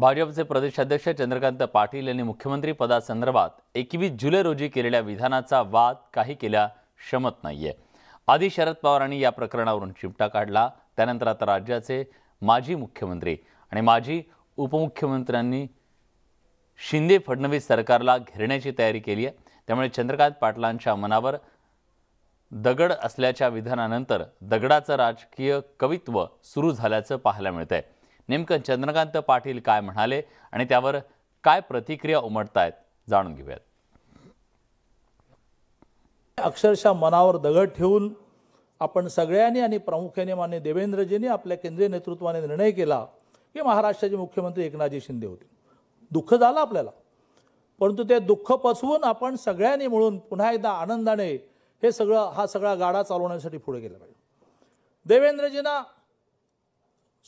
भाजपचे प्रदेशाध्यक्ष चंद्रकांत पाटील यांनी मुख्यमंत्री पदासंदर्भात एकवीस जुलै रोजी केलेल्या विधानाचा वाद काही केल्या शमत नाहीये आधी शरद पवारांनी या प्रकरणावरून चिमटा काढला त्यानंतर आता राज्याचे माजी मुख्यमंत्री आणि माजी उपमुख्यमंत्र्यांनी शिंदे फडणवीस सरकारला घेरण्याची तयारी केली आहे त्यामुळे चंद्रकांत पाटलांच्या मनावर दगड असल्याच्या विधानानंतर दगडाचं राजकीय कवित्व सुरू झाल्याचं पाहायला मिळतंय नेमकं चंद्रकांत पाटील काय म्हणाले आणि त्यावर काय प्रतिक्रिया उमटतायत जाणून घेऊयात अक्षरशः मनावर दगड ठेवून आपण सगळ्यांनी आणि प्रामुख्याने मान्य देवेंद्रजींनी आपल्या केंद्रीय नेतृत्वाने निर्णय केला की महाराष्ट्राचे मुख्यमंत्री एकनाथजी शिंदे होते दुःख झालं आपल्याला परंतु ते दुःख पचवून आपण सगळ्यांनी मिळून पुन्हा एकदा आनंदाने हे सगळं हा सगळा गाडा चालवण्यासाठी पुढे गेला पाहिजे देवेंद्रजींना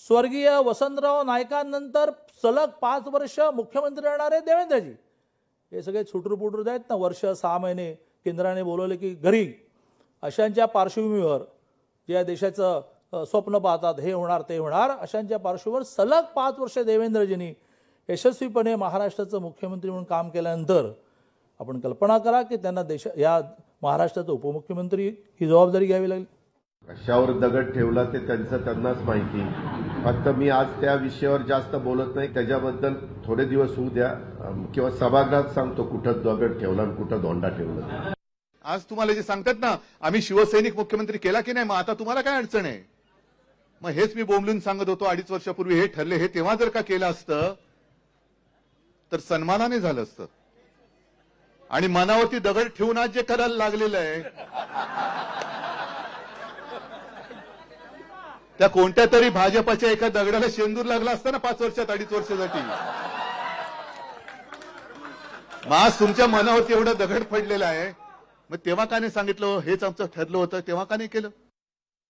स्वर्गीय वसंतराव नायकांनंतर सलग पाच वर्ष मुख्यमंत्री राहणारे देवेंद्रजी हे सगळे छुटरूपुटरू आहेत ना वर्ष सहा महिने केंद्राने बोलवले की घरी अशांच्या पार्श्वभूमीवर या देशाचं स्वप्न पाहतात हे होणार ते होणार अशांच्या पार्श्वभूमीवर सलग पाच वर्ष देवेंद्रजींनी यशस्वीपणे महाराष्ट्राचं मुख्यमंत्री म्हणून काम केल्यानंतर आपण कल्पना करा की त्यांना देश या महाराष्ट्राचं उपमुख्यमंत्री ही जबाबदारी घ्यावी लागली कशावर दगड ठेवला ते त्यांचं त्यांनाच माहिती फक्त मी आज त्या विषयावर जास्त बोलत नाही त्याच्याबद्दल थोडे दिवस होऊ द्या किंवा सभागृहात सांगतो कुठं दगड ठेवला आणि कुठं धोंडा ठेवला आज तुम्हाला जे सांगतात ना आम्ही शिवसैनिक मुख्यमंत्री केला की नाही मग आता तुम्हाला काय अडचण आहे मग हेच मी बोंबलून सांगत होतो अडीच वर्षापूर्वी हे ठरले हे तेव्हा जर का केलं असतं तर सन्मानाने झालं असतं आणि मनावरती दगड ठेवून आज जे करायला लागलेलं आहे त्या कोणत्या तरी भाजपाच्या एका दगडाला शेंदूर लागला असता ना पाच वर्षात अडीच वर्षासाठी आज तुमच्या मनावरती एवढा दगड पडलेला आहे मग तेव्हा का नाही सांगितलं हेच आमचं ठरलं होतं तेव्हा का नाही केलं